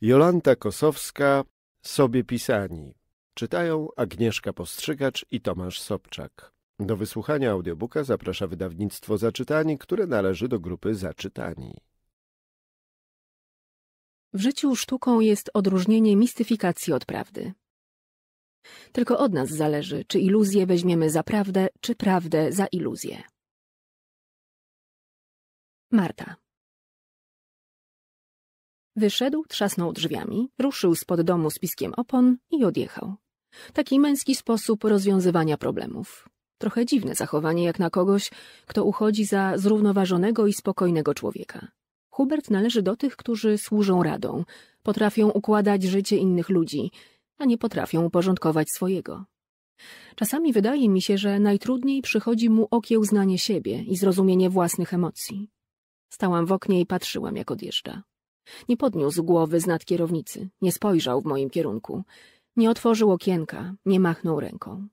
Jolanta Kosowska, Sobie Pisani. Czytają Agnieszka Postrzygacz i Tomasz Sobczak. Do wysłuchania audiobooka zaprasza wydawnictwo Zaczytani, które należy do grupy Zaczytani. W życiu sztuką jest odróżnienie mistyfikacji od prawdy. Tylko od nas zależy, czy iluzję weźmiemy za prawdę, czy prawdę za iluzję. Marta Wyszedł, trzasnął drzwiami, ruszył spod domu z piskiem opon i odjechał. Taki męski sposób rozwiązywania problemów. Trochę dziwne zachowanie jak na kogoś, kto uchodzi za zrównoważonego i spokojnego człowieka. Hubert należy do tych, którzy służą radą, potrafią układać życie innych ludzi, a nie potrafią uporządkować swojego. Czasami wydaje mi się, że najtrudniej przychodzi mu okiełznanie siebie i zrozumienie własnych emocji. Stałam w oknie i patrzyłam, jak odjeżdża. Nie podniósł głowy z nad kierownicy, nie spojrzał w moim kierunku, nie otworzył okienka, nie machnął ręką.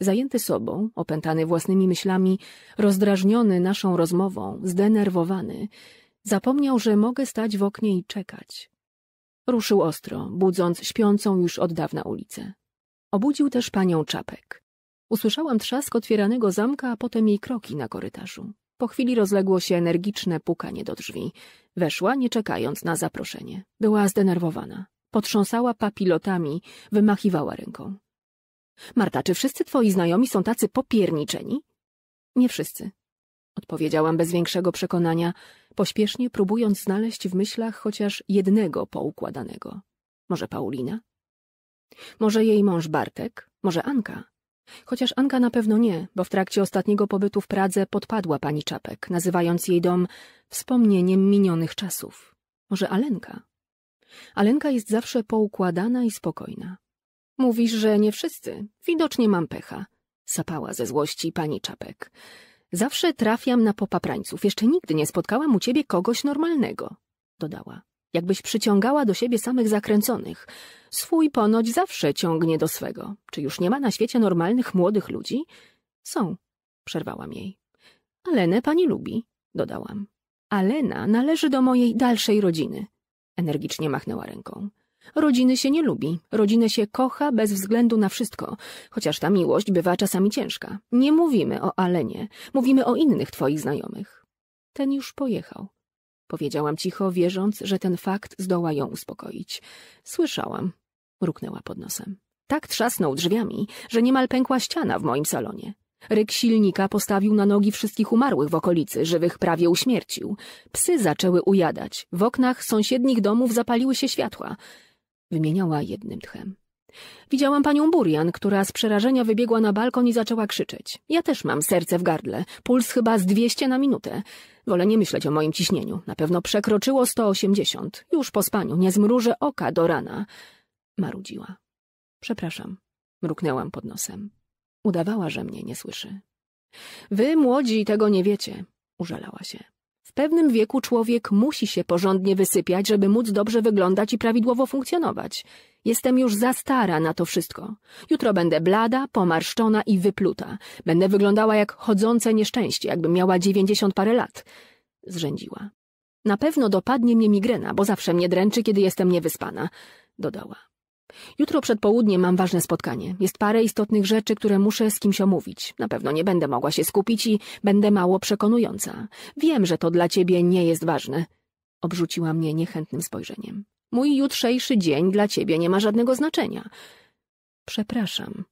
Zajęty sobą, opętany własnymi myślami, rozdrażniony naszą rozmową, zdenerwowany, zapomniał, że mogę stać w oknie i czekać. Ruszył ostro, budząc śpiącą już od dawna ulicę. Obudził też panią Czapek. Usłyszałam trzask otwieranego zamka, a potem jej kroki na korytarzu. Po chwili rozległo się energiczne pukanie do drzwi. Weszła, nie czekając na zaproszenie. Była zdenerwowana. Potrząsała papilotami, wymachiwała ręką. Marta, czy wszyscy twoi znajomi są tacy popierniczeni? Nie wszyscy. Odpowiedziałam bez większego przekonania, pośpiesznie próbując znaleźć w myślach chociaż jednego poukładanego. Może Paulina? Może jej mąż Bartek? Może Anka? Chociaż Anka na pewno nie, bo w trakcie ostatniego pobytu w Pradze podpadła pani Czapek, nazywając jej dom wspomnieniem minionych czasów. Może Alenka? Alenka jest zawsze poukładana i spokojna. Mówisz, że nie wszyscy. Widocznie mam pecha. Sapała ze złości pani Czapek. Zawsze trafiam na popaprańców. Jeszcze nigdy nie spotkałam u ciebie kogoś normalnego. Dodała jakbyś przyciągała do siebie samych zakręconych. Swój ponoć zawsze ciągnie do swego. Czy już nie ma na świecie normalnych młodych ludzi? Są, przerwałam jej. Alenę pani lubi, dodałam. Alena należy do mojej dalszej rodziny. Energicznie machnęła ręką. Rodziny się nie lubi, rodzinę się kocha bez względu na wszystko, chociaż ta miłość bywa czasami ciężka. Nie mówimy o Alenie, mówimy o innych twoich znajomych. Ten już pojechał. Powiedziałam cicho, wierząc, że ten fakt zdoła ją uspokoić. Słyszałam. Ruknęła pod nosem. Tak trzasnął drzwiami, że niemal pękła ściana w moim salonie. Ryk silnika postawił na nogi wszystkich umarłych w okolicy, żywych prawie uśmiercił. Psy zaczęły ujadać. W oknach sąsiednich domów zapaliły się światła. Wymieniała jednym tchem. Widziałam panią Burian, która z przerażenia wybiegła na balkon i zaczęła krzyczeć. Ja też mam serce w gardle, puls chyba z dwieście na minutę. Wolę nie myśleć o moim ciśnieniu, na pewno przekroczyło sto osiemdziesiąt. Już po spaniu, nie zmrużę oka do rana. Marudziła. Przepraszam, mruknęłam pod nosem. Udawała, że mnie nie słyszy. Wy, młodzi, tego nie wiecie, użalała się pewnym wieku człowiek musi się porządnie wysypiać, żeby móc dobrze wyglądać i prawidłowo funkcjonować. Jestem już za stara na to wszystko. Jutro będę blada, pomarszczona i wypluta. Będę wyglądała jak chodzące nieszczęście, jakbym miała dziewięćdziesiąt parę lat. Zrzędziła. Na pewno dopadnie mnie migrena, bo zawsze mnie dręczy, kiedy jestem niewyspana, dodała. Jutro przed południem mam ważne spotkanie. Jest parę istotnych rzeczy, które muszę z kimś omówić. Na pewno nie będę mogła się skupić i będę mało przekonująca. Wiem, że to dla ciebie nie jest ważne. Obrzuciła mnie niechętnym spojrzeniem. Mój jutrzejszy dzień dla ciebie nie ma żadnego znaczenia. Przepraszam,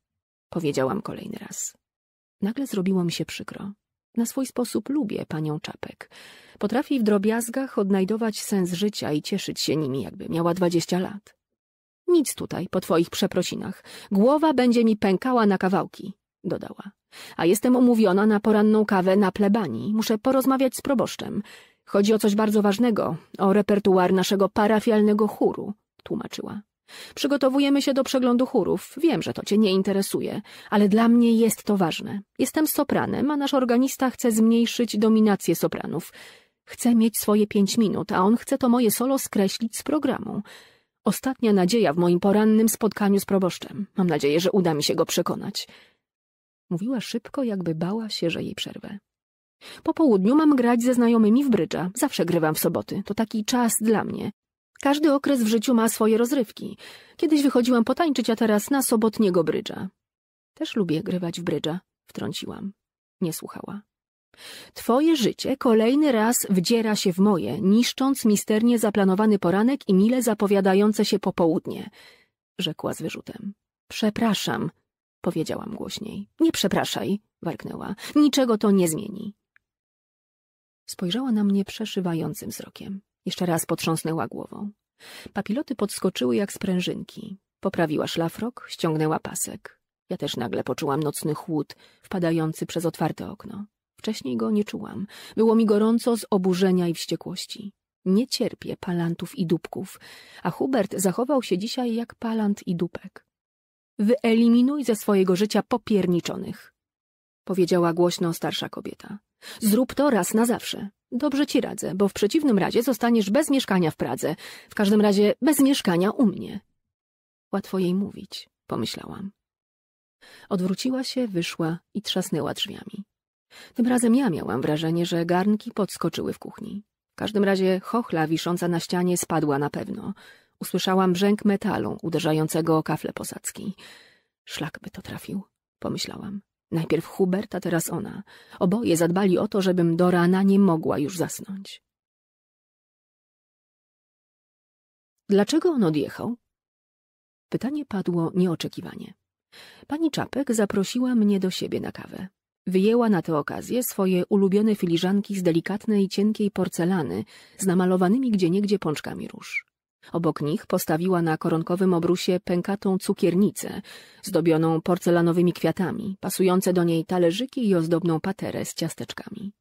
powiedziałam kolejny raz. Nagle zrobiło mi się przykro. Na swój sposób lubię panią Czapek. Potrafi w drobiazgach odnajdować sens życia i cieszyć się nimi, jakby miała dwadzieścia lat. Nic tutaj po twoich przeprosinach. Głowa będzie mi pękała na kawałki, dodała. A jestem umówiona na poranną kawę na plebanii. Muszę porozmawiać z proboszczem. Chodzi o coś bardzo ważnego, o repertuar naszego parafialnego chóru, tłumaczyła. Przygotowujemy się do przeglądu chórów. Wiem, że to cię nie interesuje, ale dla mnie jest to ważne. Jestem sopranem, a nasz organista chce zmniejszyć dominację sopranów. Chcę mieć swoje pięć minut, a on chce to moje solo skreślić z programu. Ostatnia nadzieja w moim porannym spotkaniu z proboszczem. Mam nadzieję, że uda mi się go przekonać. Mówiła szybko, jakby bała się, że jej przerwę. Po południu mam grać ze znajomymi w brydża. Zawsze grywam w soboty. To taki czas dla mnie. Każdy okres w życiu ma swoje rozrywki. Kiedyś wychodziłam potańczyć, a teraz na sobotniego brydża. Też lubię grywać w brydża, wtrąciłam. Nie słuchała. Twoje życie kolejny raz wdziera się w moje, niszcząc misternie zaplanowany poranek i mile zapowiadające się popołudnie, rzekła z wyrzutem. Przepraszam, powiedziałam głośniej. Nie przepraszaj, warknęła. Niczego to nie zmieni. Spojrzała na mnie przeszywającym wzrokiem. Jeszcze raz potrząsnęła głową. Papiloty podskoczyły jak sprężynki. Poprawiła szlafrok, ściągnęła pasek. Ja też nagle poczułam nocny chłód wpadający przez otwarte okno. Wcześniej go nie czułam. Było mi gorąco z oburzenia i wściekłości. Nie cierpię palantów i dupków, a Hubert zachował się dzisiaj jak palant i dupek. Wyeliminuj ze swojego życia popierniczonych, powiedziała głośno starsza kobieta. Zrób to raz na zawsze. Dobrze ci radzę, bo w przeciwnym razie zostaniesz bez mieszkania w Pradze, w każdym razie bez mieszkania u mnie. Łatwo jej mówić, pomyślałam. Odwróciła się, wyszła i trzasnęła drzwiami. Tym razem ja miałam wrażenie, że garnki podskoczyły w kuchni. W każdym razie chochla wisząca na ścianie spadła na pewno. Usłyszałam brzęk metalu uderzającego o kafle posadzki. Szlak by to trafił, pomyślałam. Najpierw Hubert, a teraz ona. Oboje zadbali o to, żebym do rana nie mogła już zasnąć. Dlaczego on odjechał? Pytanie padło nieoczekiwanie. Pani Czapek zaprosiła mnie do siebie na kawę. Wyjęła na tę okazję swoje ulubione filiżanki z delikatnej, cienkiej porcelany z namalowanymi gdzieniegdzie pączkami róż. Obok nich postawiła na koronkowym obrusie pękatą cukiernicę, zdobioną porcelanowymi kwiatami, pasujące do niej talerzyki i ozdobną paterę z ciasteczkami.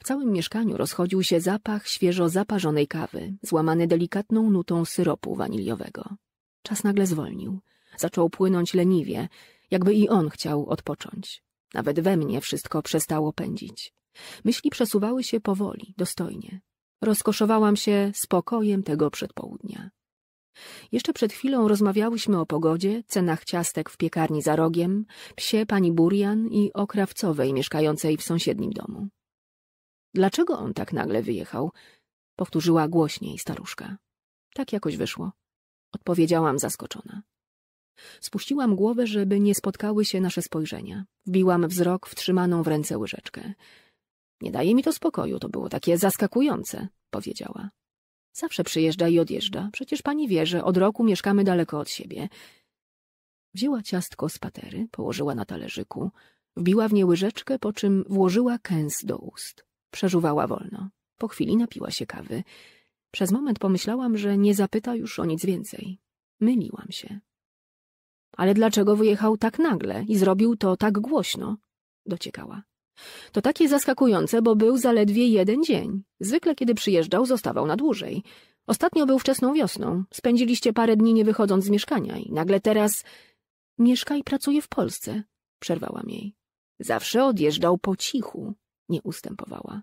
W całym mieszkaniu rozchodził się zapach świeżo zaparzonej kawy, złamany delikatną nutą syropu waniliowego. Czas nagle zwolnił. Zaczął płynąć leniwie, jakby i on chciał odpocząć. Nawet we mnie wszystko przestało pędzić. Myśli przesuwały się powoli, dostojnie. Rozkoszowałam się spokojem tego przedpołudnia. Jeszcze przed chwilą rozmawiałyśmy o pogodzie, cenach ciastek w piekarni za rogiem, psie pani Burian i o krawcowej mieszkającej w sąsiednim domu. Dlaczego on tak nagle wyjechał? Powtórzyła głośniej staruszka. Tak jakoś wyszło. Odpowiedziałam zaskoczona. Spuściłam głowę, żeby nie spotkały się nasze spojrzenia. Wbiłam wzrok w trzymaną w ręce łyżeczkę. Nie daje mi to spokoju, to było takie zaskakujące, powiedziała. Zawsze przyjeżdża i odjeżdża, przecież pani wie, że od roku mieszkamy daleko od siebie. Wzięła ciastko z patery, położyła na talerzyku, wbiła w nie łyżeczkę, po czym włożyła kęs do ust. Przeżuwała wolno. Po chwili napiła się kawy. Przez moment pomyślałam, że nie zapyta już o nic więcej. Myliłam się. Ale dlaczego wyjechał tak nagle i zrobił to tak głośno? Dociekała. To takie zaskakujące, bo był zaledwie jeden dzień. Zwykle, kiedy przyjeżdżał, zostawał na dłużej. Ostatnio był wczesną wiosną. Spędziliście parę dni nie wychodząc z mieszkania i nagle teraz... Mieszka i pracuje w Polsce, przerwałam jej. Zawsze odjeżdżał po cichu, nie ustępowała.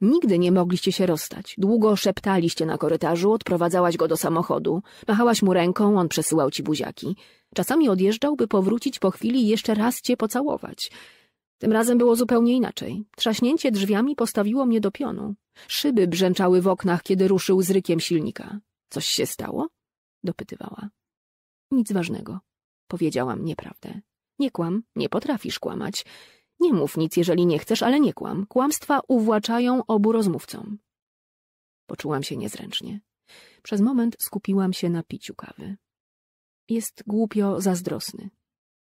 Nigdy nie mogliście się rozstać. Długo szeptaliście na korytarzu, odprowadzałaś go do samochodu. Machałaś mu ręką, on przesyłał ci buziaki. Czasami odjeżdżał, by powrócić po chwili i jeszcze raz cię pocałować. Tym razem było zupełnie inaczej. Trzaśnięcie drzwiami postawiło mnie do pionu. Szyby brzęczały w oknach, kiedy ruszył z rykiem silnika. Coś się stało? dopytywała. Nic ważnego. Powiedziałam nieprawdę. Nie kłam, nie potrafisz kłamać. Nie mów nic, jeżeli nie chcesz, ale nie kłam. Kłamstwa uwłaczają obu rozmówcom. Poczułam się niezręcznie. Przez moment skupiłam się na piciu kawy. Jest głupio zazdrosny,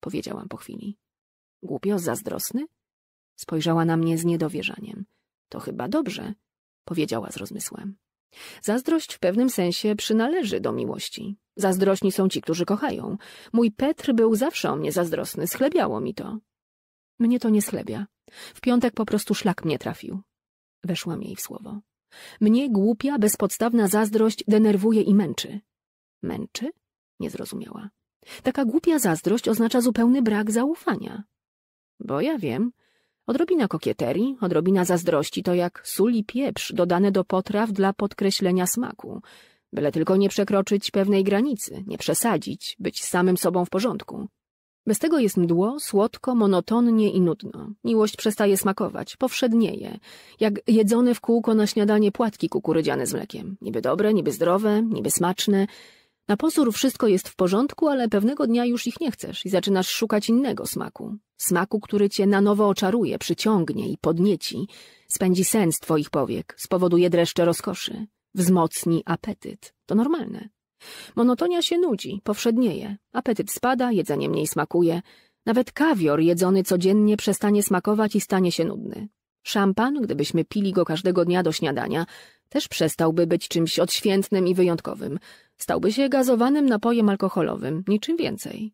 powiedziałam po chwili. Głupio zazdrosny? Spojrzała na mnie z niedowierzaniem. To chyba dobrze, powiedziała z rozmysłem. Zazdrość w pewnym sensie przynależy do miłości. Zazdrośni są ci, którzy kochają. Mój Petr był zawsze o mnie zazdrosny, schlebiało mi to. Mnie to nie schlebia. W piątek po prostu szlak mnie trafił. Weszłam jej w słowo. Mnie głupia, bezpodstawna zazdrość denerwuje i męczy. Męczy? Nie zrozumiała. Taka głupia zazdrość oznacza zupełny brak zaufania. Bo ja wiem, odrobina kokieterii, odrobina zazdrości to jak sól i pieprz dodane do potraw dla podkreślenia smaku, byle tylko nie przekroczyć pewnej granicy, nie przesadzić, być samym sobą w porządku. Bez tego jest mdło, słodko, monotonnie i nudno. Miłość przestaje smakować, powszednieje, jak jedzone w kółko na śniadanie płatki kukurydziane z mlekiem. Niby dobre, niby zdrowe, niby smaczne. Na pozór wszystko jest w porządku, ale pewnego dnia już ich nie chcesz i zaczynasz szukać innego smaku. Smaku, który cię na nowo oczaruje, przyciągnie i podnieci, spędzi sens twoich powiek, spowoduje dreszcze rozkoszy, wzmocni apetyt. To normalne. Monotonia się nudzi, powszednieje, apetyt spada, jedzenie mniej smakuje. Nawet kawior jedzony codziennie przestanie smakować i stanie się nudny. Szampan, gdybyśmy pili go każdego dnia do śniadania, też przestałby być czymś odświętnym i wyjątkowym. Stałby się gazowanym napojem alkoholowym, niczym więcej.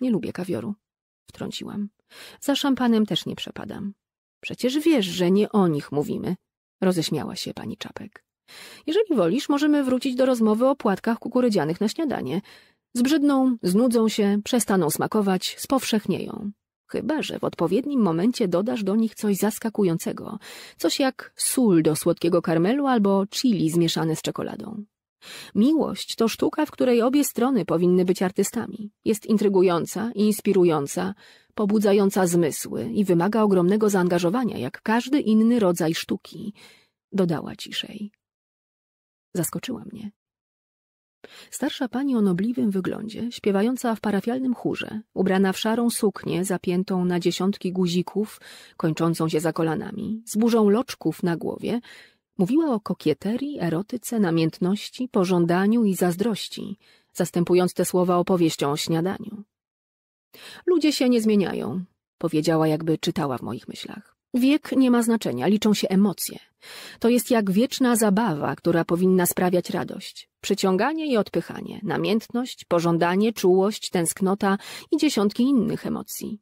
Nie lubię kawioru, wtrąciłam. Za szampanem też nie przepadam. Przecież wiesz, że nie o nich mówimy, roześmiała się pani Czapek. Jeżeli wolisz, możemy wrócić do rozmowy o płatkach kukurydzianych na śniadanie. Zbrzydną, znudzą się, przestaną smakować, spowszechnieją. Chyba, że w odpowiednim momencie dodasz do nich coś zaskakującego, coś jak sól do słodkiego karmelu albo chili zmieszane z czekoladą. Miłość to sztuka, w której obie strony powinny być artystami. Jest intrygująca, inspirująca, pobudzająca zmysły i wymaga ogromnego zaangażowania, jak każdy inny rodzaj sztuki, dodała ciszej. Zaskoczyła mnie. Starsza pani o nobliwym wyglądzie, śpiewająca w parafialnym chórze, ubrana w szarą suknię zapiętą na dziesiątki guzików, kończącą się za kolanami, z burzą loczków na głowie, mówiła o kokieterii, erotyce, namiętności, pożądaniu i zazdrości, zastępując te słowa opowieścią o śniadaniu. Ludzie się nie zmieniają, powiedziała jakby czytała w moich myślach. Wiek nie ma znaczenia, liczą się emocje. To jest jak wieczna zabawa, która powinna sprawiać radość. Przyciąganie i odpychanie, namiętność, pożądanie, czułość, tęsknota i dziesiątki innych emocji.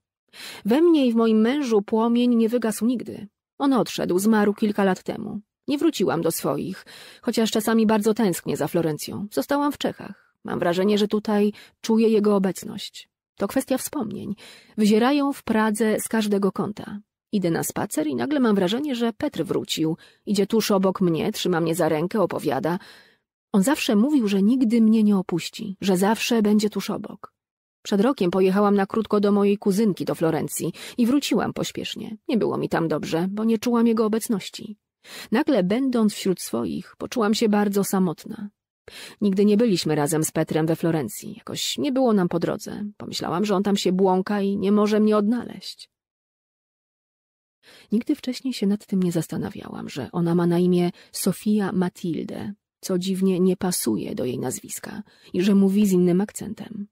We mnie i w moim mężu płomień nie wygasł nigdy. On odszedł, zmarł kilka lat temu. Nie wróciłam do swoich, chociaż czasami bardzo tęsknię za Florencją. Zostałam w Czechach. Mam wrażenie, że tutaj czuję jego obecność. To kwestia wspomnień. Wyzierają w Pradze z każdego kąta. Idę na spacer i nagle mam wrażenie, że Petr wrócił. Idzie tuż obok mnie, trzyma mnie za rękę, opowiada. On zawsze mówił, że nigdy mnie nie opuści, że zawsze będzie tuż obok. Przed rokiem pojechałam na krótko do mojej kuzynki do Florencji i wróciłam pośpiesznie. Nie było mi tam dobrze, bo nie czułam jego obecności. Nagle, będąc wśród swoich, poczułam się bardzo samotna. Nigdy nie byliśmy razem z Petrem we Florencji. Jakoś nie było nam po drodze. Pomyślałam, że on tam się błąka i nie może mnie odnaleźć. Nigdy wcześniej się nad tym nie zastanawiałam, że ona ma na imię Sofia Matilde, co dziwnie nie pasuje do jej nazwiska i że mówi z innym akcentem.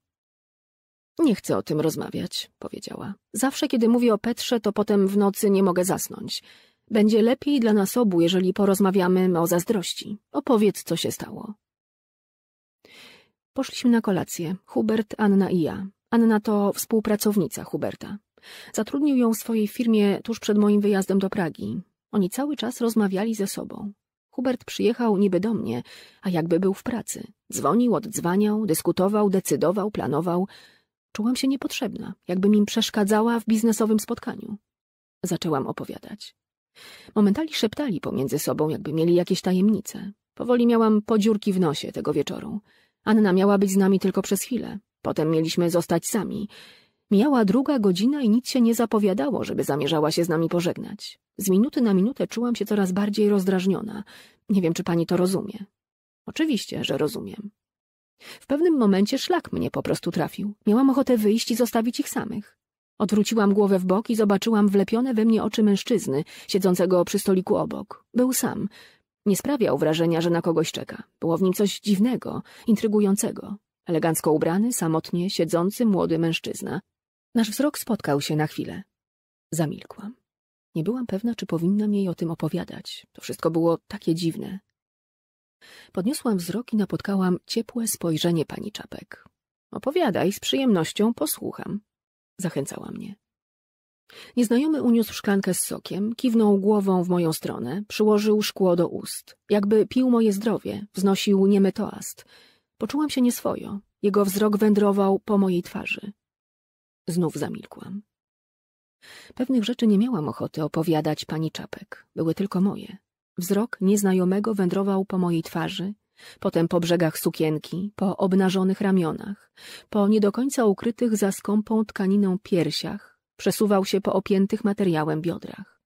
Nie chcę o tym rozmawiać, powiedziała. Zawsze, kiedy mówię o Petrze, to potem w nocy nie mogę zasnąć. Będzie lepiej dla nas obu, jeżeli porozmawiamy o zazdrości. Opowiedz, co się stało. Poszliśmy na kolację, Hubert, Anna i ja. Anna to współpracownica Huberta. Zatrudnił ją w swojej firmie tuż przed moim wyjazdem do Pragi. Oni cały czas rozmawiali ze sobą. Hubert przyjechał niby do mnie, a jakby był w pracy. Dzwonił, oddzwaniał, dyskutował, decydował, planował. Czułam się niepotrzebna, jakbym im przeszkadzała w biznesowym spotkaniu. Zaczęłam opowiadać. Momentali szeptali pomiędzy sobą, jakby mieli jakieś tajemnice. Powoli miałam podziurki w nosie tego wieczoru. Anna miała być z nami tylko przez chwilę. Potem mieliśmy zostać sami. Mijała druga godzina i nic się nie zapowiadało, żeby zamierzała się z nami pożegnać. Z minuty na minutę czułam się coraz bardziej rozdrażniona. Nie wiem, czy pani to rozumie. Oczywiście, że rozumiem. W pewnym momencie szlak mnie po prostu trafił. Miałam ochotę wyjść i zostawić ich samych. Odwróciłam głowę w bok i zobaczyłam wlepione we mnie oczy mężczyzny, siedzącego przy stoliku obok. Był sam. Nie sprawiał wrażenia, że na kogoś czeka. Było w nim coś dziwnego, intrygującego. Elegancko ubrany, samotnie siedzący młody mężczyzna. Nasz wzrok spotkał się na chwilę. Zamilkłam. Nie byłam pewna, czy powinnam jej o tym opowiadać. To wszystko było takie dziwne. Podniosłam wzrok i napotkałam ciepłe spojrzenie pani Czapek. Opowiadaj, z przyjemnością posłucham. Zachęcała mnie. Nieznajomy uniósł szklankę z sokiem, kiwnął głową w moją stronę, przyłożył szkło do ust. Jakby pił moje zdrowie, wznosił niemy toast. Poczułam się nieswojo. Jego wzrok wędrował po mojej twarzy. Znów zamilkłam. Pewnych rzeczy nie miałam ochoty opowiadać pani Czapek. Były tylko moje. Wzrok nieznajomego wędrował po mojej twarzy, potem po brzegach sukienki, po obnażonych ramionach, po nie do końca ukrytych za skąpą tkaniną piersiach, przesuwał się po opiętych materiałem biodrach.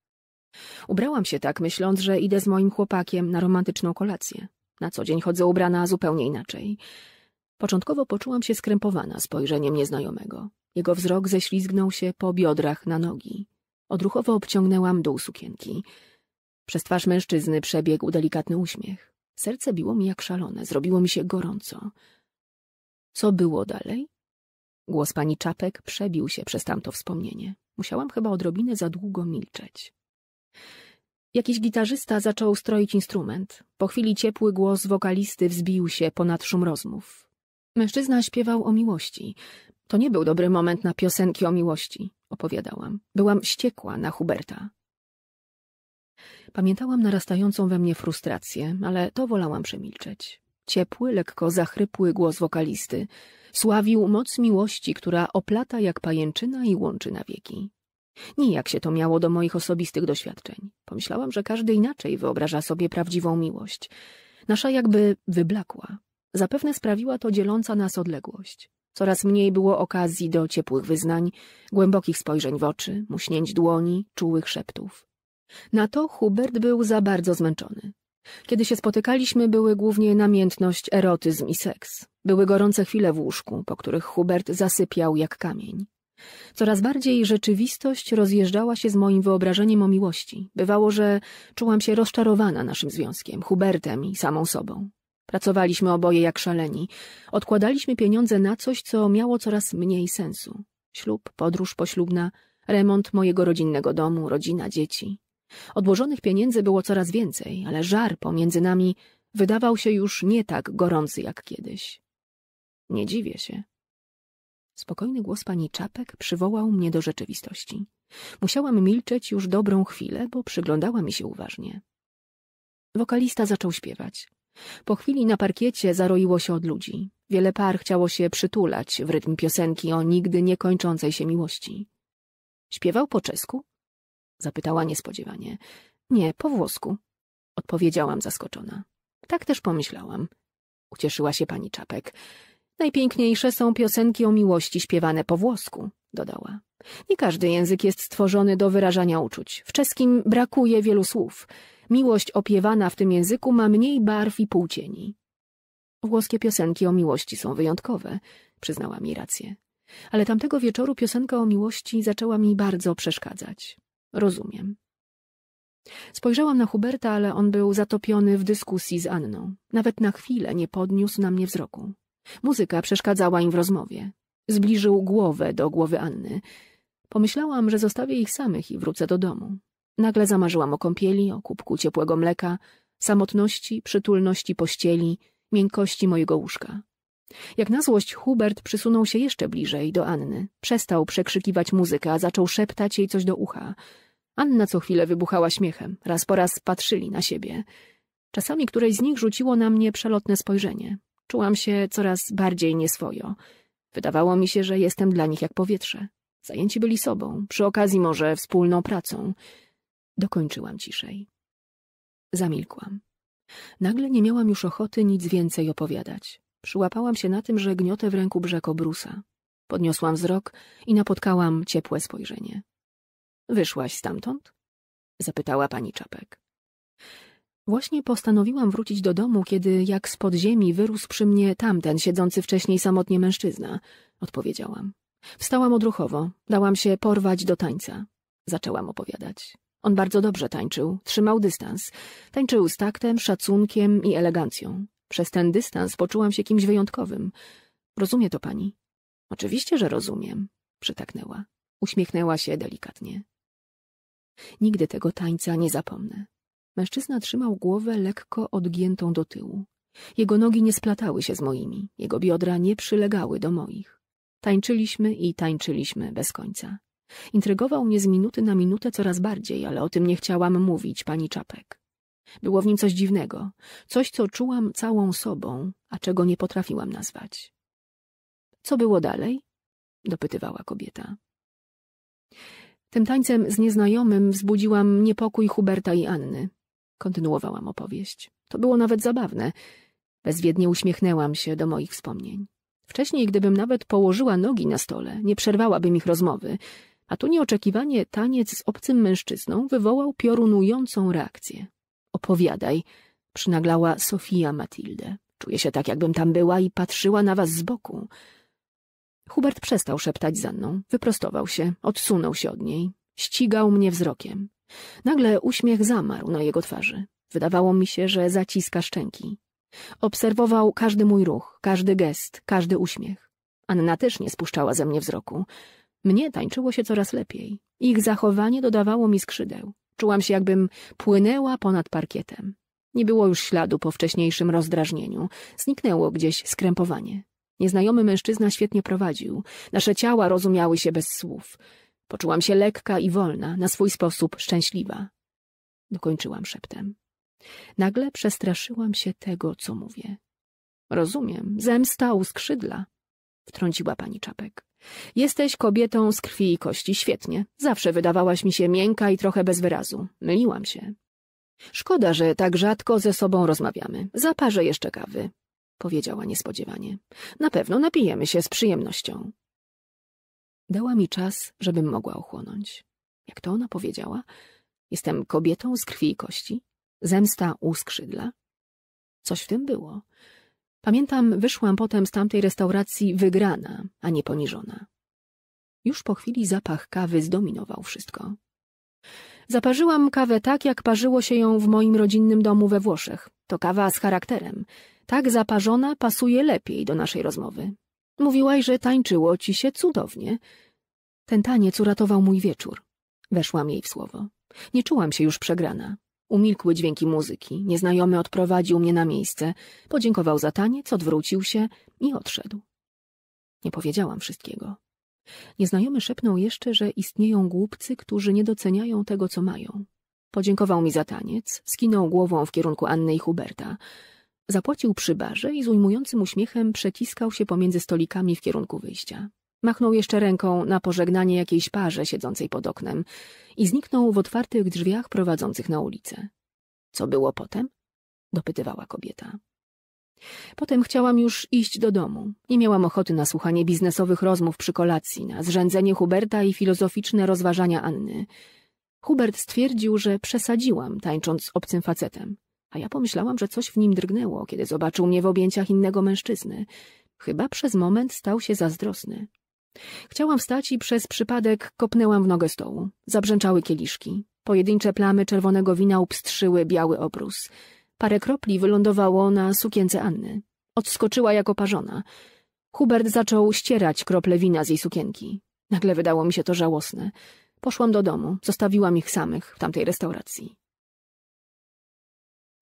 Ubrałam się tak, myśląc, że idę z moim chłopakiem na romantyczną kolację. Na co dzień chodzę ubrana zupełnie inaczej. Początkowo poczułam się skrępowana spojrzeniem nieznajomego. Jego wzrok ześlizgnął się po biodrach na nogi. Odruchowo obciągnęłam dół sukienki. Przez twarz mężczyzny przebiegł delikatny uśmiech. Serce biło mi jak szalone, zrobiło mi się gorąco. Co było dalej? Głos pani Czapek przebił się przez tamto wspomnienie. Musiałam chyba odrobinę za długo milczeć. Jakiś gitarzysta zaczął stroić instrument. Po chwili ciepły głos wokalisty wzbił się ponad szum rozmów. Mężczyzna śpiewał o miłości. To nie był dobry moment na piosenki o miłości, opowiadałam. Byłam wściekła na Huberta. Pamiętałam narastającą we mnie frustrację, ale to wolałam przemilczeć. Ciepły, lekko zachrypły głos wokalisty sławił moc miłości, która oplata jak pajęczyna i łączy na wieki. Nijak się to miało do moich osobistych doświadczeń. Pomyślałam, że każdy inaczej wyobraża sobie prawdziwą miłość. Nasza jakby wyblakła. Zapewne sprawiła to dzieląca nas odległość. Coraz mniej było okazji do ciepłych wyznań, głębokich spojrzeń w oczy, muśnięć dłoni, czułych szeptów. Na to Hubert był za bardzo zmęczony. Kiedy się spotykaliśmy, były głównie namiętność, erotyzm i seks. Były gorące chwile w łóżku, po których Hubert zasypiał jak kamień. Coraz bardziej rzeczywistość rozjeżdżała się z moim wyobrażeniem o miłości. Bywało, że czułam się rozczarowana naszym związkiem, Hubertem i samą sobą. Pracowaliśmy oboje jak szaleni. Odkładaliśmy pieniądze na coś, co miało coraz mniej sensu. Ślub, podróż poślubna, remont mojego rodzinnego domu, rodzina, dzieci. Odłożonych pieniędzy było coraz więcej, ale żar pomiędzy nami wydawał się już nie tak gorący jak kiedyś. Nie dziwię się. Spokojny głos pani Czapek przywołał mnie do rzeczywistości. Musiałam milczeć już dobrą chwilę, bo przyglądała mi się uważnie. Wokalista zaczął śpiewać. Po chwili na parkiecie zaroiło się od ludzi. Wiele par chciało się przytulać w rytm piosenki o nigdy niekończącej się miłości. Śpiewał po czesku? Zapytała niespodziewanie. Nie, po włosku. Odpowiedziałam zaskoczona. Tak też pomyślałam. Ucieszyła się pani Czapek. Najpiękniejsze są piosenki o miłości śpiewane po włosku, dodała. Nie każdy język jest stworzony do wyrażania uczuć. W czeskim brakuje wielu słów. Miłość opiewana w tym języku ma mniej barw i półcieni. Włoskie piosenki o miłości są wyjątkowe, przyznała mi rację. Ale tamtego wieczoru piosenka o miłości zaczęła mi bardzo przeszkadzać. Rozumiem. Spojrzałam na Huberta, ale on był zatopiony w dyskusji z Anną. Nawet na chwilę nie podniósł na mnie wzroku. Muzyka przeszkadzała im w rozmowie. Zbliżył głowę do głowy Anny. Pomyślałam, że zostawię ich samych i wrócę do domu. Nagle zamarzyłam o kąpieli, o kubku ciepłego mleka, samotności, przytulności pościeli, miękkości mojego łóżka. Jak na złość Hubert przysunął się jeszcze bliżej do Anny. Przestał przekrzykiwać muzykę, a zaczął szeptać jej coś do ucha. Anna co chwilę wybuchała śmiechem. Raz po raz patrzyli na siebie. Czasami której z nich rzuciło na mnie przelotne spojrzenie. Czułam się coraz bardziej nieswojo. Wydawało mi się, że jestem dla nich jak powietrze. Zajęci byli sobą, przy okazji może wspólną pracą. Dokończyłam ciszej. Zamilkłam. Nagle nie miałam już ochoty nic więcej opowiadać. Przyłapałam się na tym, że gniotę w ręku brzeg obrusa. Podniosłam wzrok i napotkałam ciepłe spojrzenie. Wyszłaś stamtąd? zapytała pani Czapek. Właśnie postanowiłam wrócić do domu, kiedy jak z podziemi wyrósł przy mnie tamten siedzący wcześniej samotnie mężczyzna, odpowiedziałam. Wstałam odruchowo, dałam się porwać do tańca. Zaczęłam opowiadać. On bardzo dobrze tańczył, trzymał dystans. Tańczył z taktem, szacunkiem i elegancją. Przez ten dystans poczułam się kimś wyjątkowym. Rozumie to pani? Oczywiście, że rozumiem, przytaknęła. Uśmiechnęła się delikatnie. Nigdy tego tańca nie zapomnę. Mężczyzna trzymał głowę lekko odgiętą do tyłu. Jego nogi nie splatały się z moimi, jego biodra nie przylegały do moich. Tańczyliśmy i tańczyliśmy bez końca. Intrygował mnie z minuty na minutę coraz bardziej, ale o tym nie chciałam mówić pani Czapek. Było w nim coś dziwnego, coś, co czułam całą sobą, a czego nie potrafiłam nazwać. Co było dalej? dopytywała kobieta. Tym tańcem z nieznajomym wzbudziłam niepokój Huberta i Anny. Kontynuowałam opowieść. To było nawet zabawne. Bezwiednie uśmiechnęłam się do moich wspomnień. Wcześniej, gdybym nawet położyła nogi na stole, nie przerwałabym ich rozmowy. A tu nieoczekiwanie taniec z obcym mężczyzną wywołał piorunującą reakcję. Opowiadaj, przynaglała Sofia Matilde. Czuję się tak, jakbym tam była i patrzyła na was z boku. Hubert przestał szeptać za mną, wyprostował się, odsunął się od niej, ścigał mnie wzrokiem. Nagle uśmiech zamarł na jego twarzy. Wydawało mi się, że zaciska szczęki. Obserwował każdy mój ruch, każdy gest, każdy uśmiech. Anna też nie spuszczała ze mnie wzroku. Mnie tańczyło się coraz lepiej. Ich zachowanie dodawało mi skrzydeł. Czułam się, jakbym płynęła ponad parkietem. Nie było już śladu po wcześniejszym rozdrażnieniu. Zniknęło gdzieś skrępowanie. Nieznajomy mężczyzna świetnie prowadził. Nasze ciała rozumiały się bez słów. Poczułam się lekka i wolna, na swój sposób szczęśliwa. Dokończyłam szeptem. Nagle przestraszyłam się tego, co mówię. Rozumiem, zemsta u skrzydla, wtrąciła pani Czapek. Jesteś kobietą z krwi i kości, świetnie. Zawsze wydawałaś mi się miękka i trochę bez wyrazu. Myliłam się. Szkoda, że tak rzadko ze sobą rozmawiamy. Zaparzę jeszcze kawy, powiedziała niespodziewanie. Na pewno napijemy się z przyjemnością. Dała mi czas, żebym mogła ochłonąć. Jak to ona powiedziała? Jestem kobietą z krwi i kości? Zemsta u skrzydla? Coś w tym było. Pamiętam, wyszłam potem z tamtej restauracji wygrana, a nie poniżona. Już po chwili zapach kawy zdominował wszystko. Zaparzyłam kawę tak, jak parzyło się ją w moim rodzinnym domu we Włoszech. To kawa z charakterem. Tak zaparzona pasuje lepiej do naszej rozmowy. Mówiłaś, że tańczyło ci się cudownie. Ten taniec uratował mój wieczór. Weszłam jej w słowo. Nie czułam się już przegrana. Umilkły dźwięki muzyki, nieznajomy odprowadził mnie na miejsce, podziękował za taniec, odwrócił się i odszedł. Nie powiedziałam wszystkiego. Nieznajomy szepnął jeszcze, że istnieją głupcy, którzy nie doceniają tego, co mają. Podziękował mi za taniec, skinął głową w kierunku Anny i Huberta. Zapłacił przy barze i z ujmującym uśmiechem przeciskał się pomiędzy stolikami w kierunku wyjścia. Machnął jeszcze ręką na pożegnanie jakiejś parze siedzącej pod oknem i zniknął w otwartych drzwiach prowadzących na ulicę. Co było potem? dopytywała kobieta. Potem chciałam już iść do domu. Nie miałam ochoty na słuchanie biznesowych rozmów przy kolacji, na zrzędzenie Huberta i filozoficzne rozważania Anny. Hubert stwierdził, że przesadziłam, tańcząc z obcym facetem, a ja pomyślałam, że coś w nim drgnęło, kiedy zobaczył mnie w objęciach innego mężczyzny. Chyba przez moment stał się zazdrosny. Chciałam wstać i przez przypadek kopnęłam w nogę stołu. Zabrzęczały kieliszki. Pojedyncze plamy czerwonego wina upstrzyły biały obrus. Parę kropli wylądowało na sukience Anny. Odskoczyła jako oparzona. Hubert zaczął ścierać krople wina z jej sukienki. Nagle wydało mi się to żałosne. Poszłam do domu, zostawiłam ich samych w tamtej restauracji.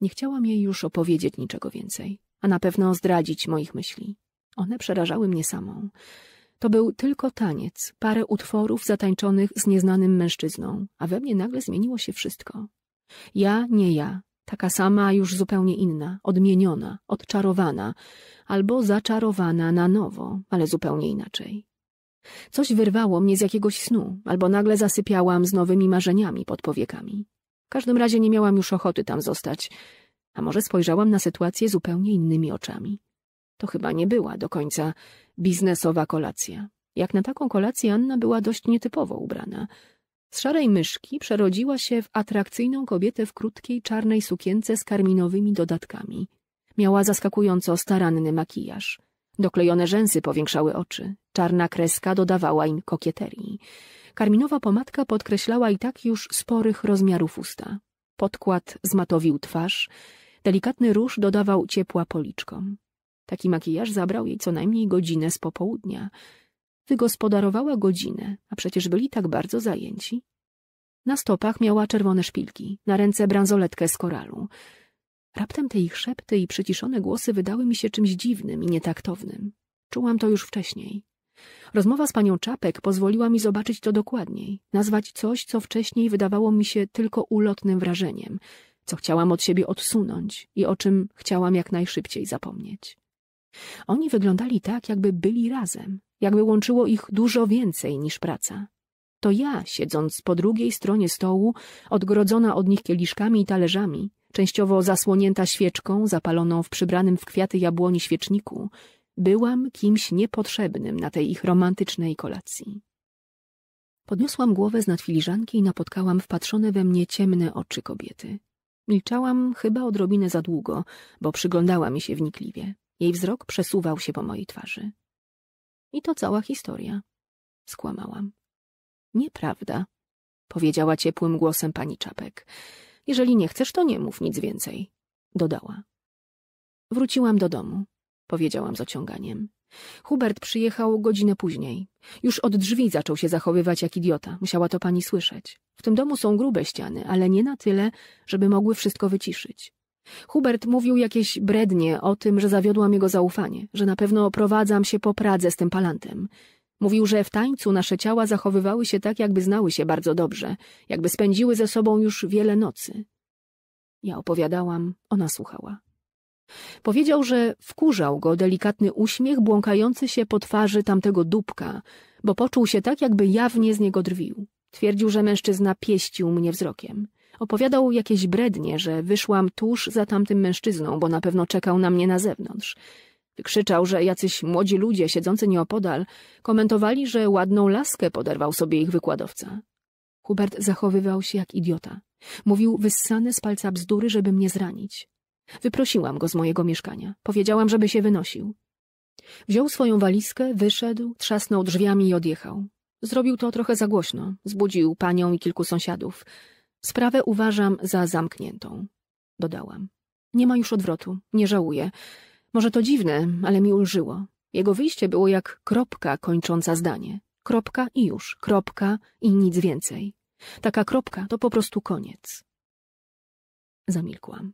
Nie chciałam jej już opowiedzieć niczego więcej, a na pewno zdradzić moich myśli. One przerażały mnie samą. To był tylko taniec, parę utworów zatańczonych z nieznanym mężczyzną, a we mnie nagle zmieniło się wszystko. Ja, nie ja, taka sama, już zupełnie inna, odmieniona, odczarowana, albo zaczarowana na nowo, ale zupełnie inaczej. Coś wyrwało mnie z jakiegoś snu, albo nagle zasypiałam z nowymi marzeniami pod powiekami. W każdym razie nie miałam już ochoty tam zostać, a może spojrzałam na sytuację zupełnie innymi oczami. To chyba nie była do końca Biznesowa kolacja. Jak na taką kolację Anna była dość nietypowo ubrana. Z szarej myszki przerodziła się w atrakcyjną kobietę w krótkiej czarnej sukience z karminowymi dodatkami. Miała zaskakująco staranny makijaż. Doklejone rzęsy powiększały oczy. Czarna kreska dodawała im kokieterii. Karminowa pomadka podkreślała i tak już sporych rozmiarów usta. Podkład zmatowił twarz. Delikatny róż dodawał ciepła policzkom. Taki makijaż zabrał jej co najmniej godzinę z popołudnia. Wygospodarowała godzinę, a przecież byli tak bardzo zajęci. Na stopach miała czerwone szpilki, na ręce bransoletkę z koralu. Raptem te ich szepty i przyciszone głosy wydały mi się czymś dziwnym i nietaktownym. Czułam to już wcześniej. Rozmowa z panią Czapek pozwoliła mi zobaczyć to dokładniej, nazwać coś, co wcześniej wydawało mi się tylko ulotnym wrażeniem, co chciałam od siebie odsunąć i o czym chciałam jak najszybciej zapomnieć. Oni wyglądali tak, jakby byli razem, jakby łączyło ich dużo więcej niż praca. To ja, siedząc po drugiej stronie stołu, odgrodzona od nich kieliszkami i talerzami, częściowo zasłonięta świeczką zapaloną w przybranym w kwiaty jabłoni świeczniku, byłam kimś niepotrzebnym na tej ich romantycznej kolacji. Podniosłam głowę z nad filiżanki i napotkałam wpatrzone we mnie ciemne oczy kobiety. Milczałam chyba odrobinę za długo, bo przyglądała mi się wnikliwie. Jej wzrok przesuwał się po mojej twarzy. I to cała historia. Skłamałam. Nieprawda, powiedziała ciepłym głosem pani Czapek. Jeżeli nie chcesz, to nie mów nic więcej, dodała. Wróciłam do domu, powiedziałam z ociąganiem. Hubert przyjechał godzinę później. Już od drzwi zaczął się zachowywać jak idiota. Musiała to pani słyszeć. W tym domu są grube ściany, ale nie na tyle, żeby mogły wszystko wyciszyć. Hubert mówił jakieś brednie o tym, że zawiodłam jego zaufanie, że na pewno prowadzam się po Pradze z tym palantem. Mówił, że w tańcu nasze ciała zachowywały się tak, jakby znały się bardzo dobrze, jakby spędziły ze sobą już wiele nocy. Ja opowiadałam, ona słuchała. Powiedział, że wkurzał go delikatny uśmiech błąkający się po twarzy tamtego dupka, bo poczuł się tak, jakby jawnie z niego drwił. Twierdził, że mężczyzna pieścił mnie wzrokiem. Opowiadał jakieś brednie, że wyszłam tuż za tamtym mężczyzną, bo na pewno czekał na mnie na zewnątrz. Krzyczał, że jacyś młodzi ludzie siedzący nieopodal komentowali, że ładną laskę poderwał sobie ich wykładowca. Hubert zachowywał się jak idiota. Mówił wyssane z palca bzdury, żeby mnie zranić. Wyprosiłam go z mojego mieszkania. Powiedziałam, żeby się wynosił. Wziął swoją walizkę, wyszedł, trzasnął drzwiami i odjechał. Zrobił to trochę za głośno. Zbudził panią i kilku sąsiadów. Sprawę uważam za zamkniętą, dodałam. Nie ma już odwrotu, nie żałuję. Może to dziwne, ale mi ulżyło. Jego wyjście było jak kropka kończąca zdanie. Kropka i już, kropka i nic więcej. Taka kropka to po prostu koniec. Zamilkłam.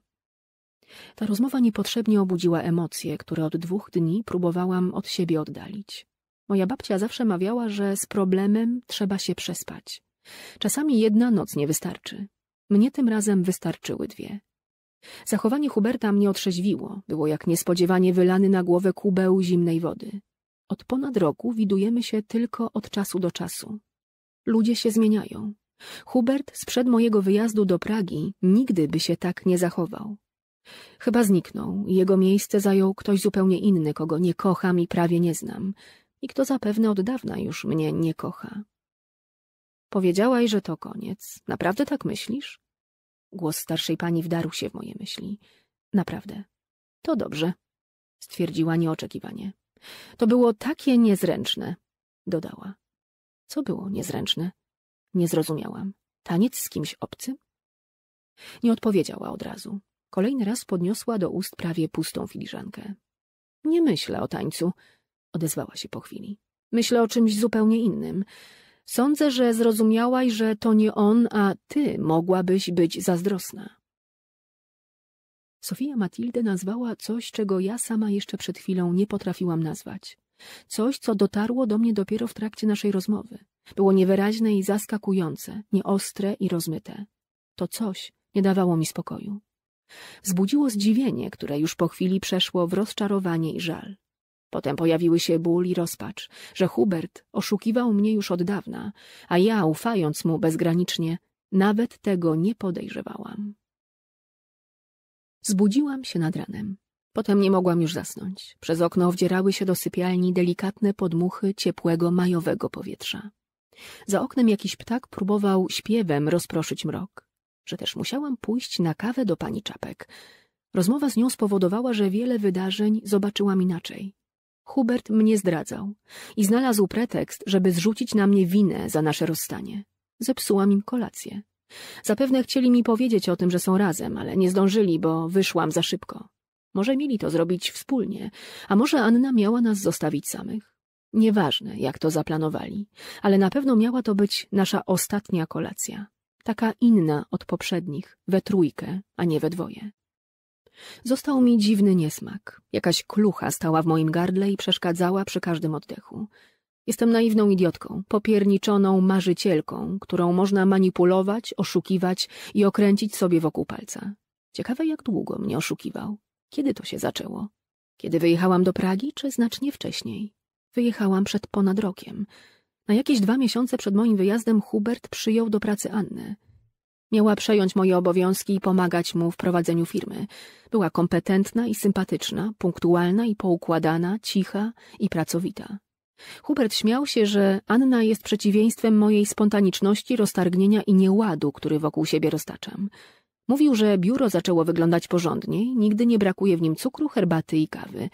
Ta rozmowa niepotrzebnie obudziła emocje, które od dwóch dni próbowałam od siebie oddalić. Moja babcia zawsze mawiała, że z problemem trzeba się przespać. Czasami jedna noc nie wystarczy. Mnie tym razem wystarczyły dwie. Zachowanie Huberta mnie otrzeźwiło, było jak niespodziewanie wylany na głowę kubeł zimnej wody. Od ponad roku widujemy się tylko od czasu do czasu. Ludzie się zmieniają. Hubert sprzed mojego wyjazdu do Pragi nigdy by się tak nie zachował. Chyba zniknął i jego miejsce zajął ktoś zupełnie inny, kogo nie kocham i prawie nie znam i kto zapewne od dawna już mnie nie kocha. Powiedziałaś, że to koniec. Naprawdę tak myślisz? Głos starszej pani wdarł się w moje myśli. Naprawdę. To dobrze, stwierdziła nieoczekiwanie. To było takie niezręczne, dodała. Co było niezręczne? Nie zrozumiałam. Taniec z kimś obcym? Nie odpowiedziała od razu. Kolejny raz podniosła do ust prawie pustą filiżankę. Nie myślę o tańcu, odezwała się po chwili. Myślę o czymś zupełnie innym. Sądzę, że zrozumiałaś, że to nie on, a ty mogłabyś być zazdrosna. Sofia Matilde nazwała coś, czego ja sama jeszcze przed chwilą nie potrafiłam nazwać. Coś, co dotarło do mnie dopiero w trakcie naszej rozmowy. Było niewyraźne i zaskakujące, nieostre i rozmyte. To coś nie dawało mi spokoju. Zbudziło zdziwienie, które już po chwili przeszło w rozczarowanie i żal. Potem pojawiły się ból i rozpacz, że Hubert oszukiwał mnie już od dawna, a ja, ufając mu bezgranicznie, nawet tego nie podejrzewałam. Zbudziłam się nad ranem. Potem nie mogłam już zasnąć. Przez okno wdzierały się do sypialni delikatne podmuchy ciepłego majowego powietrza. Za oknem jakiś ptak próbował śpiewem rozproszyć mrok, że też musiałam pójść na kawę do pani Czapek. Rozmowa z nią spowodowała, że wiele wydarzeń zobaczyłam inaczej. Hubert mnie zdradzał i znalazł pretekst, żeby zrzucić na mnie winę za nasze rozstanie. Zepsułam im kolację. Zapewne chcieli mi powiedzieć o tym, że są razem, ale nie zdążyli, bo wyszłam za szybko. Może mieli to zrobić wspólnie, a może Anna miała nas zostawić samych. Nieważne, jak to zaplanowali, ale na pewno miała to być nasza ostatnia kolacja. Taka inna od poprzednich, we trójkę, a nie we dwoje. Został mi dziwny niesmak. Jakaś klucha stała w moim gardle i przeszkadzała przy każdym oddechu. Jestem naiwną idiotką, popierniczoną marzycielką, którą można manipulować, oszukiwać i okręcić sobie wokół palca. Ciekawe, jak długo mnie oszukiwał. Kiedy to się zaczęło? Kiedy wyjechałam do Pragi, czy znacznie wcześniej? Wyjechałam przed ponad rokiem. Na jakieś dwa miesiące przed moim wyjazdem Hubert przyjął do pracy Annę. Miała przejąć moje obowiązki i pomagać mu w prowadzeniu firmy. Była kompetentna i sympatyczna, punktualna i poukładana, cicha i pracowita. Hubert śmiał się, że Anna jest przeciwieństwem mojej spontaniczności, roztargnienia i nieładu, który wokół siebie roztaczam. Mówił, że biuro zaczęło wyglądać porządniej, nigdy nie brakuje w nim cukru, herbaty i kawy.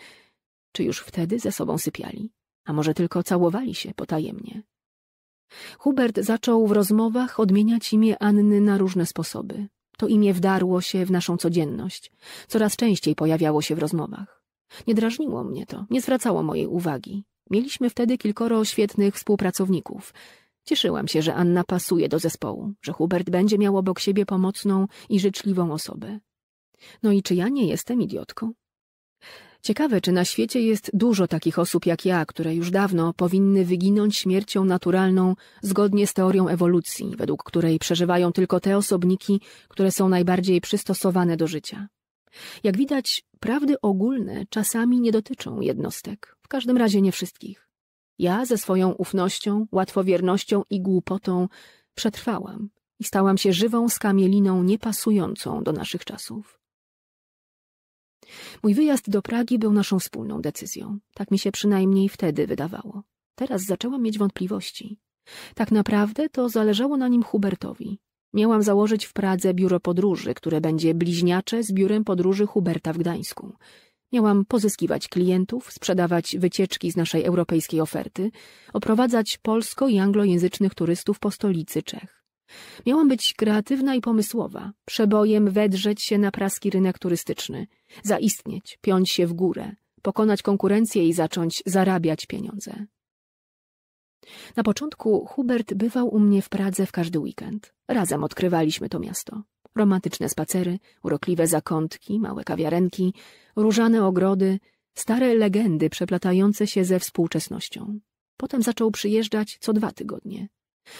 Czy już wtedy ze sobą sypiali? A może tylko całowali się potajemnie? Hubert zaczął w rozmowach odmieniać imię Anny na różne sposoby. To imię wdarło się w naszą codzienność. Coraz częściej pojawiało się w rozmowach. Nie drażniło mnie to, nie zwracało mojej uwagi. Mieliśmy wtedy kilkoro świetnych współpracowników. Cieszyłam się, że Anna pasuje do zespołu, że Hubert będzie miał obok siebie pomocną i życzliwą osobę. No i czy ja nie jestem idiotką? Ciekawe, czy na świecie jest dużo takich osób jak ja, które już dawno powinny wyginąć śmiercią naturalną zgodnie z teorią ewolucji, według której przeżywają tylko te osobniki, które są najbardziej przystosowane do życia. Jak widać, prawdy ogólne czasami nie dotyczą jednostek, w każdym razie nie wszystkich. Ja ze swoją ufnością, łatwowiernością i głupotą przetrwałam i stałam się żywą skamieliną niepasującą do naszych czasów. Mój wyjazd do Pragi był naszą wspólną decyzją. Tak mi się przynajmniej wtedy wydawało. Teraz zaczęłam mieć wątpliwości. Tak naprawdę to zależało na nim Hubertowi. Miałam założyć w Pradze biuro podróży, które będzie bliźniacze z biurem podróży Huberta w Gdańsku. Miałam pozyskiwać klientów, sprzedawać wycieczki z naszej europejskiej oferty, oprowadzać polsko- i anglojęzycznych turystów po stolicy Czech. Miałam być kreatywna i pomysłowa, przebojem wedrzeć się na praski rynek turystyczny, zaistnieć, piąć się w górę, pokonać konkurencję i zacząć zarabiać pieniądze. Na początku Hubert bywał u mnie w Pradze w każdy weekend. Razem odkrywaliśmy to miasto. Romantyczne spacery, urokliwe zakątki, małe kawiarenki, różane ogrody, stare legendy przeplatające się ze współczesnością. Potem zaczął przyjeżdżać co dwa tygodnie.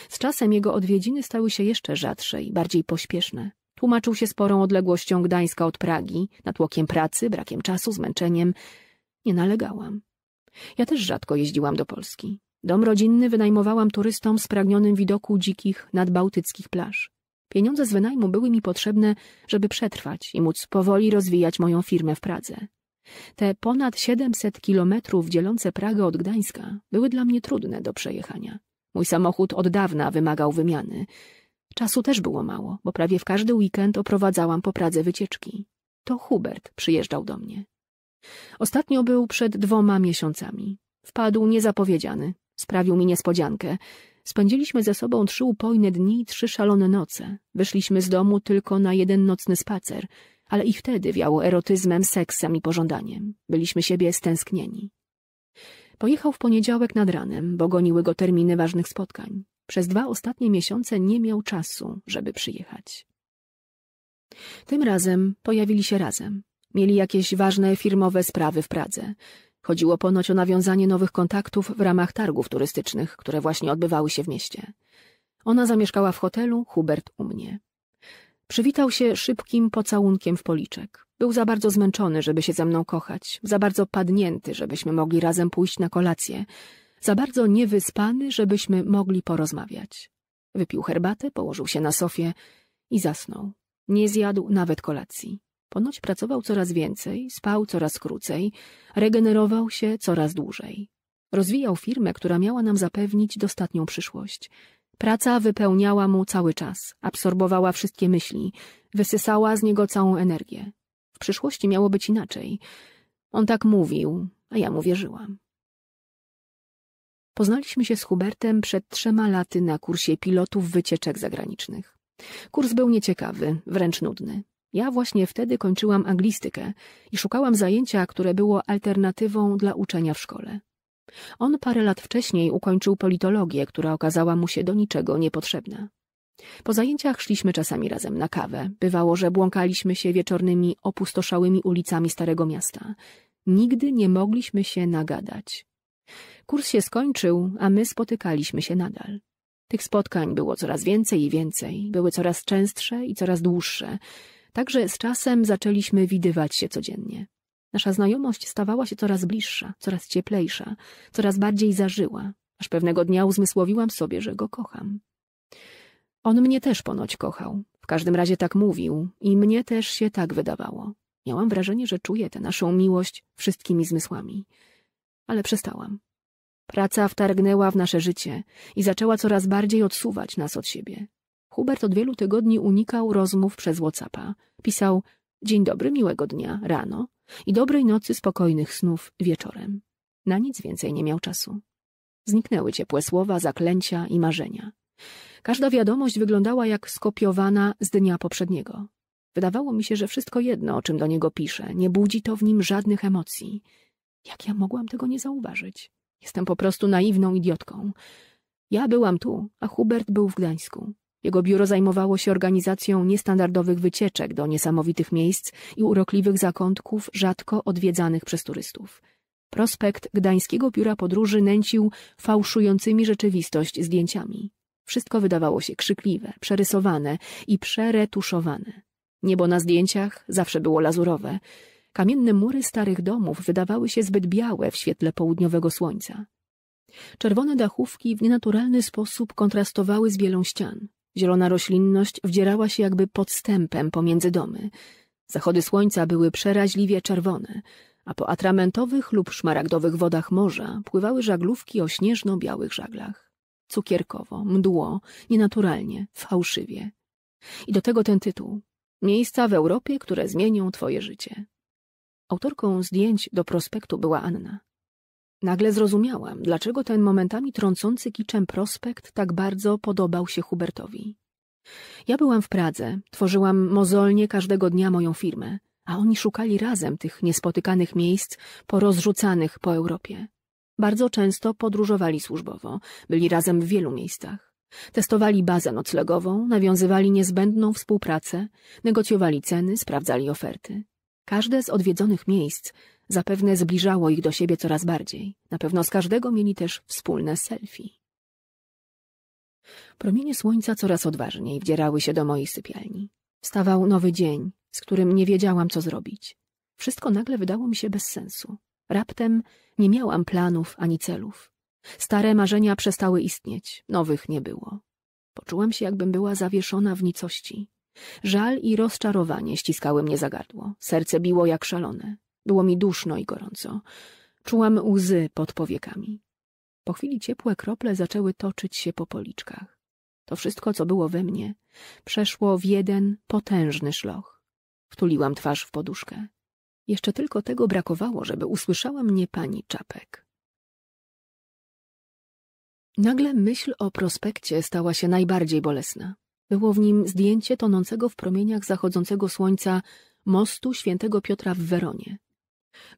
Z czasem jego odwiedziny stały się jeszcze rzadsze i bardziej pośpieszne. Tłumaczył się sporą odległością Gdańska od Pragi, natłokiem pracy, brakiem czasu, zmęczeniem. Nie nalegałam. Ja też rzadko jeździłam do Polski. Dom rodzinny wynajmowałam turystom spragnionym widoku dzikich, nadbałtyckich plaż. Pieniądze z wynajmu były mi potrzebne, żeby przetrwać i móc powoli rozwijać moją firmę w Pradze. Te ponad 700 kilometrów dzielące Pragę od Gdańska były dla mnie trudne do przejechania. Mój samochód od dawna wymagał wymiany. Czasu też było mało, bo prawie w każdy weekend oprowadzałam po Pradze wycieczki. To Hubert przyjeżdżał do mnie. Ostatnio był przed dwoma miesiącami. Wpadł niezapowiedziany. Sprawił mi niespodziankę. Spędziliśmy ze sobą trzy upojne dni i trzy szalone noce. Wyszliśmy z domu tylko na jeden nocny spacer, ale i wtedy wiało erotyzmem, seksem i pożądaniem. Byliśmy siebie stęsknieni. Pojechał w poniedziałek nad ranem, bo goniły go terminy ważnych spotkań. Przez dwa ostatnie miesiące nie miał czasu, żeby przyjechać. Tym razem pojawili się razem. Mieli jakieś ważne firmowe sprawy w Pradze. Chodziło ponoć o nawiązanie nowych kontaktów w ramach targów turystycznych, które właśnie odbywały się w mieście. Ona zamieszkała w hotelu, Hubert u mnie. Przywitał się szybkim pocałunkiem w policzek. Był za bardzo zmęczony, żeby się ze mną kochać, za bardzo padnięty, żebyśmy mogli razem pójść na kolację, za bardzo niewyspany, żebyśmy mogli porozmawiać. Wypił herbatę, położył się na sofie i zasnął. Nie zjadł nawet kolacji. Ponoć pracował coraz więcej, spał coraz krócej, regenerował się coraz dłużej. Rozwijał firmę, która miała nam zapewnić dostatnią przyszłość. Praca wypełniała mu cały czas, absorbowała wszystkie myśli, wysysała z niego całą energię przyszłości miało być inaczej. On tak mówił, a ja mu wierzyłam. Poznaliśmy się z Hubertem przed trzema laty na kursie pilotów wycieczek zagranicznych. Kurs był nieciekawy, wręcz nudny. Ja właśnie wtedy kończyłam anglistykę i szukałam zajęcia, które było alternatywą dla uczenia w szkole. On parę lat wcześniej ukończył politologię, która okazała mu się do niczego niepotrzebna. Po zajęciach szliśmy czasami razem na kawę. Bywało, że błąkaliśmy się wieczornymi, opustoszałymi ulicami Starego Miasta. Nigdy nie mogliśmy się nagadać. Kurs się skończył, a my spotykaliśmy się nadal. Tych spotkań było coraz więcej i więcej, były coraz częstsze i coraz dłuższe, także z czasem zaczęliśmy widywać się codziennie. Nasza znajomość stawała się coraz bliższa, coraz cieplejsza, coraz bardziej zażyła, aż pewnego dnia uzmysłowiłam sobie, że go kocham. On mnie też ponoć kochał. W każdym razie tak mówił i mnie też się tak wydawało. Miałam wrażenie, że czuję tę naszą miłość wszystkimi zmysłami. Ale przestałam. Praca wtargnęła w nasze życie i zaczęła coraz bardziej odsuwać nas od siebie. Hubert od wielu tygodni unikał rozmów przez Whatsappa. Pisał dzień dobry, miłego dnia, rano i dobrej nocy, spokojnych snów wieczorem. Na nic więcej nie miał czasu. Zniknęły ciepłe słowa, zaklęcia i marzenia. Każda wiadomość wyglądała jak skopiowana z dnia poprzedniego. Wydawało mi się, że wszystko jedno, o czym do niego piszę, nie budzi to w nim żadnych emocji. Jak ja mogłam tego nie zauważyć? Jestem po prostu naiwną idiotką. Ja byłam tu, a Hubert był w Gdańsku. Jego biuro zajmowało się organizacją niestandardowych wycieczek do niesamowitych miejsc i urokliwych zakątków rzadko odwiedzanych przez turystów. Prospekt Gdańskiego Biura Podróży nęcił fałszującymi rzeczywistość zdjęciami. Wszystko wydawało się krzykliwe, przerysowane i przeretuszowane. Niebo na zdjęciach zawsze było lazurowe. Kamienne mury starych domów wydawały się zbyt białe w świetle południowego słońca. Czerwone dachówki w nienaturalny sposób kontrastowały z bielą ścian. Zielona roślinność wdzierała się jakby podstępem pomiędzy domy. Zachody słońca były przeraźliwie czerwone, a po atramentowych lub szmaragdowych wodach morza pływały żaglówki o śnieżno-białych żaglach. Cukierkowo, mdło, nienaturalnie, fałszywie. I do tego ten tytuł. Miejsca w Europie, które zmienią twoje życie. Autorką zdjęć do prospektu była Anna. Nagle zrozumiałam, dlaczego ten momentami trącący kiczem prospekt tak bardzo podobał się Hubertowi. Ja byłam w Pradze, tworzyłam mozolnie każdego dnia moją firmę, a oni szukali razem tych niespotykanych miejsc porozrzucanych po Europie. Bardzo często podróżowali służbowo, byli razem w wielu miejscach. Testowali bazę noclegową, nawiązywali niezbędną współpracę, negocjowali ceny, sprawdzali oferty. Każde z odwiedzonych miejsc zapewne zbliżało ich do siebie coraz bardziej. Na pewno z każdego mieli też wspólne selfie. Promienie słońca coraz odważniej wdzierały się do mojej sypialni. Wstawał nowy dzień, z którym nie wiedziałam, co zrobić. Wszystko nagle wydało mi się bez sensu. Raptem nie miałam planów ani celów. Stare marzenia przestały istnieć, nowych nie było. Poczułam się, jakbym była zawieszona w nicości. Żal i rozczarowanie ściskały mnie za gardło. Serce biło jak szalone. Było mi duszno i gorąco. Czułam łzy pod powiekami. Po chwili ciepłe krople zaczęły toczyć się po policzkach. To wszystko, co było we mnie, przeszło w jeden potężny szloch. Wtuliłam twarz w poduszkę. Jeszcze tylko tego brakowało, żeby usłyszała mnie pani Czapek. Nagle myśl o prospekcie stała się najbardziej bolesna. Było w nim zdjęcie tonącego w promieniach zachodzącego słońca mostu świętego Piotra w Weronie.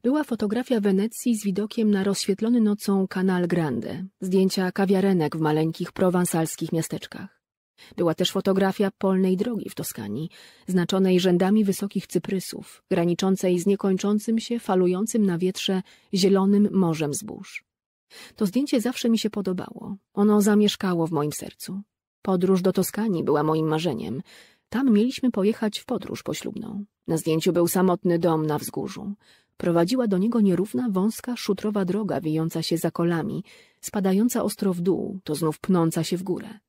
Była fotografia Wenecji z widokiem na rozświetlony nocą Canal Grande, zdjęcia kawiarenek w maleńkich prowansalskich miasteczkach. Była też fotografia polnej drogi w Toskanii, znaczonej rzędami wysokich cyprysów, graniczącej z niekończącym się, falującym na wietrze zielonym morzem zbóż. To zdjęcie zawsze mi się podobało. Ono zamieszkało w moim sercu. Podróż do Toskanii była moim marzeniem. Tam mieliśmy pojechać w podróż poślubną. Na zdjęciu był samotny dom na wzgórzu. Prowadziła do niego nierówna, wąska, szutrowa droga wijąca się za kolami, spadająca ostro w dół, to znów pnąca się w górę.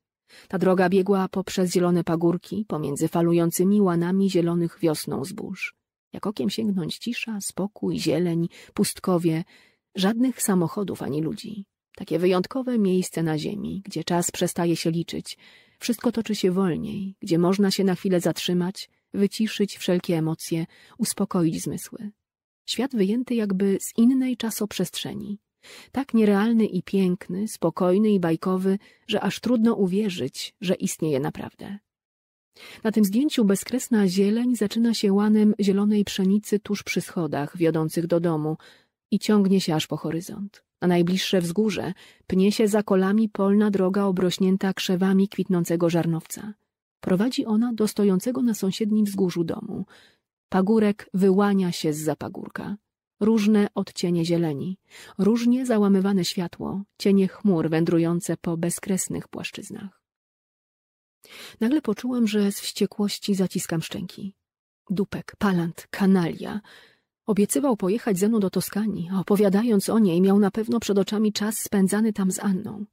Ta droga biegła poprzez zielone pagórki, pomiędzy falującymi łanami zielonych wiosną zbóż. Jak okiem sięgnąć cisza, spokój, zieleń, pustkowie, żadnych samochodów ani ludzi. Takie wyjątkowe miejsce na ziemi, gdzie czas przestaje się liczyć, wszystko toczy się wolniej, gdzie można się na chwilę zatrzymać, wyciszyć wszelkie emocje, uspokoić zmysły. Świat wyjęty jakby z innej czasoprzestrzeni, tak nierealny i piękny, spokojny i bajkowy, że aż trudno uwierzyć, że istnieje naprawdę. Na tym zdjęciu bezkresna zieleń zaczyna się łanem zielonej pszenicy tuż przy schodach wiodących do domu i ciągnie się aż po horyzont. Na najbliższe wzgórze pnie się za kolami polna droga obrośnięta krzewami kwitnącego żarnowca. Prowadzi ona do stojącego na sąsiednim wzgórzu domu. Pagórek wyłania się z zapagórka różne odcienie zieleni, różnie załamywane światło, cienie chmur wędrujące po bezkresnych płaszczyznach. Nagle poczułem, że z wściekłości zaciskam szczęki. Dupek, palant, kanalia. Obiecywał pojechać ze mną do Toskanii, a opowiadając o niej miał na pewno przed oczami czas spędzany tam z Anną.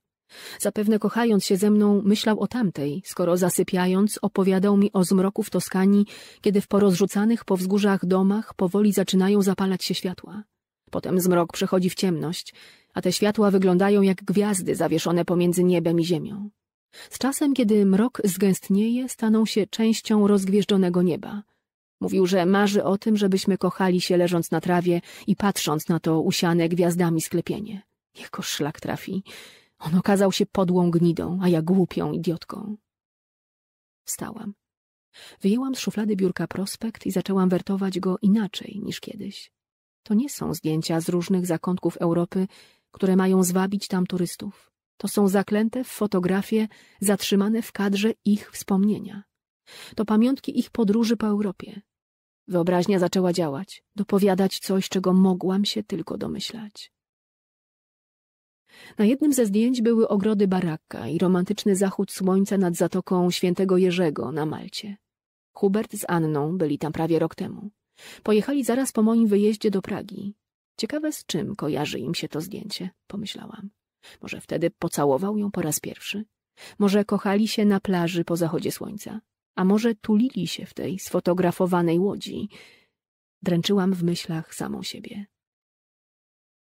Zapewne kochając się ze mną, myślał o tamtej, skoro zasypiając opowiadał mi o zmroku w Toskanii, kiedy w porozrzucanych po wzgórzach domach powoli zaczynają zapalać się światła. Potem zmrok przechodzi w ciemność, a te światła wyglądają jak gwiazdy zawieszone pomiędzy niebem i ziemią. Z czasem, kiedy mrok zgęstnieje, staną się częścią rozgwieżdżonego nieba. Mówił, że marzy o tym, żebyśmy kochali się leżąc na trawie i patrząc na to usiane gwiazdami sklepienie. Niech go szlak trafi. On okazał się podłą gnidą, a ja głupią idiotką. Wstałam. Wyjęłam z szuflady biurka prospekt i zaczęłam wertować go inaczej niż kiedyś. To nie są zdjęcia z różnych zakątków Europy, które mają zwabić tam turystów. To są zaklęte w fotografie, zatrzymane w kadrze ich wspomnienia. To pamiątki ich podróży po Europie. Wyobraźnia zaczęła działać, dopowiadać coś, czego mogłam się tylko domyślać. Na jednym ze zdjęć były ogrody baraka i romantyczny zachód słońca nad zatoką Świętego Jerzego na Malcie. Hubert z Anną byli tam prawie rok temu. Pojechali zaraz po moim wyjeździe do Pragi. Ciekawe z czym kojarzy im się to zdjęcie, pomyślałam. Może wtedy pocałował ją po raz pierwszy? Może kochali się na plaży po zachodzie słońca? A może tulili się w tej sfotografowanej łodzi? Dręczyłam w myślach samą siebie.